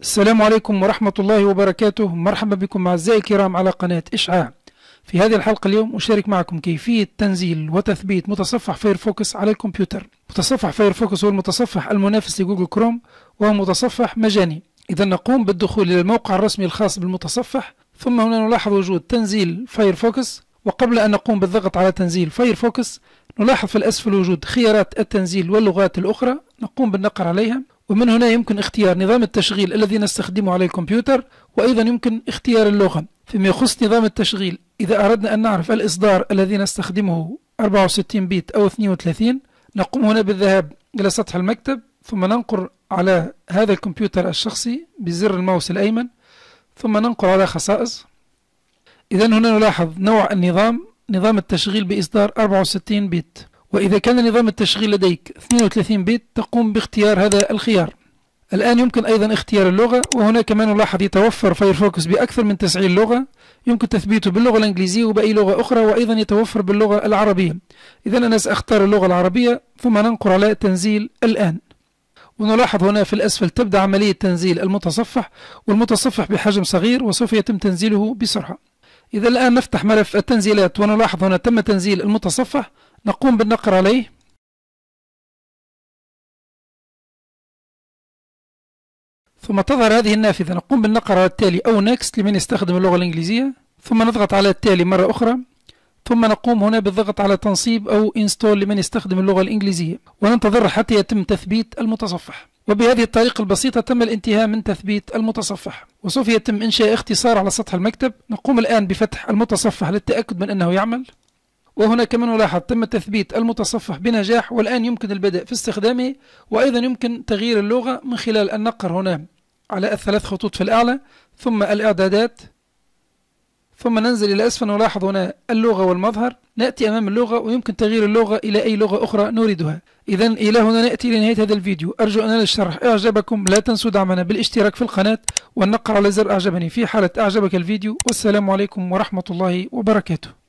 السلام عليكم ورحمة الله وبركاته مرحبا بكم أعزائي الكرام على قناة إشعاع في هذه الحلقة اليوم أشارك معكم كيفية تنزيل وتثبيت متصفح فايرفوكس على الكمبيوتر متصفح فايرفوكس هو المتصفح المنافس لجوجل كروم وهو متصفح مجاني إذا نقوم بالدخول إلى الموقع الرسمي الخاص بالمتصفح ثم هنا نلاحظ وجود تنزيل فايرفوكس وقبل أن نقوم بالضغط على تنزيل فايرفوكس نلاحظ في الأسفل وجود خيارات التنزيل واللغات الأخرى نقوم بالنقر عليها ومن هنا يمكن اختيار نظام التشغيل الذي نستخدمه على الكمبيوتر وأيضا يمكن اختيار اللغة فيما يخص نظام التشغيل إذا أردنا أن نعرف الإصدار الذي نستخدمه 64 بيت أو 32 نقوم هنا بالذهاب إلى سطح المكتب ثم ننقر على هذا الكمبيوتر الشخصي بزر الماوس الأيمن ثم ننقر على خصائص إذا هنا نلاحظ نوع النظام نظام التشغيل بإصدار 64 بت وإذا كان نظام التشغيل لديك 32 بت تقوم باختيار هذا الخيار الآن يمكن أيضا اختيار اللغة وهنا ما نلاحظ يتوفر فايرفوكس بأكثر من 90 لغة يمكن تثبيته باللغة الإنجليزية وبأي لغة أخرى وأيضا يتوفر باللغة العربية إذا أنا سأختار اللغة العربية ثم ننقر على تنزيل الآن ونلاحظ هنا في الأسفل تبدأ عملية تنزيل المتصفح والمتصفح بحجم صغير وسوف يتم تنزيله بسرعة إذا الآن نفتح ملف التنزيلات ونلاحظ هنا تم تنزيل المتصفح نقوم بالنقر عليه ثم تظهر هذه النافذة نقوم بالنقر على التالي أو نكست لمن يستخدم اللغة الإنجليزية ثم نضغط على التالي مرة أخرى ثم نقوم هنا بالضغط على تنصيب أو انستول لمن يستخدم اللغة الإنجليزية وننتظر حتى يتم تثبيت المتصفح وبهذه الطريقة البسيطة تم الانتهاء من تثبيت المتصفح وسوف يتم إنشاء اختصار على سطح المكتب نقوم الآن بفتح المتصفح للتأكد من أنه يعمل وهنا كما نلاحظ تم تثبيت المتصفح بنجاح والآن يمكن البدء في استخدامه وأيضا يمكن تغيير اللغة من خلال النقر هنا على الثلاث خطوط في الأعلى ثم الإعدادات ثم ننزل إلى أسفل نلاحظ هنا اللغة والمظهر نأتي أمام اللغة ويمكن تغيير اللغة إلى أي لغة أخرى نريدها إذا إلى هنا نأتي لنهاية هذا الفيديو أرجو أن الشرح إعجبكم لا تنسوا دعمنا بالاشتراك في القناة والنقر على زر أعجبني في حالة أعجبك الفيديو والسلام عليكم ورحمة الله وبركاته